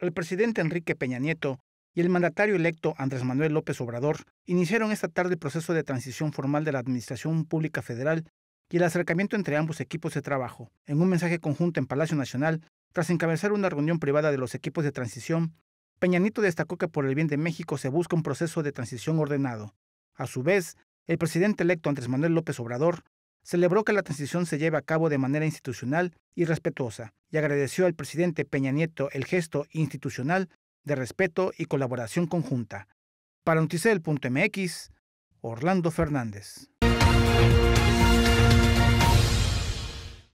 el presidente Enrique Peña Nieto y el mandatario electo Andrés Manuel López Obrador iniciaron esta tarde el proceso de transición formal de la Administración Pública Federal y el acercamiento entre ambos equipos de trabajo. En un mensaje conjunto en Palacio Nacional, tras encabezar una reunión privada de los equipos de transición, Peña Nieto destacó que por el bien de México se busca un proceso de transición ordenado. A su vez, el presidente electo Andrés Manuel López Obrador celebró que la transición se lleve a cabo de manera institucional y respetuosa, y agradeció al presidente Peña Nieto el gesto institucional de respeto y colaboración conjunta. Para Orlando Fernández.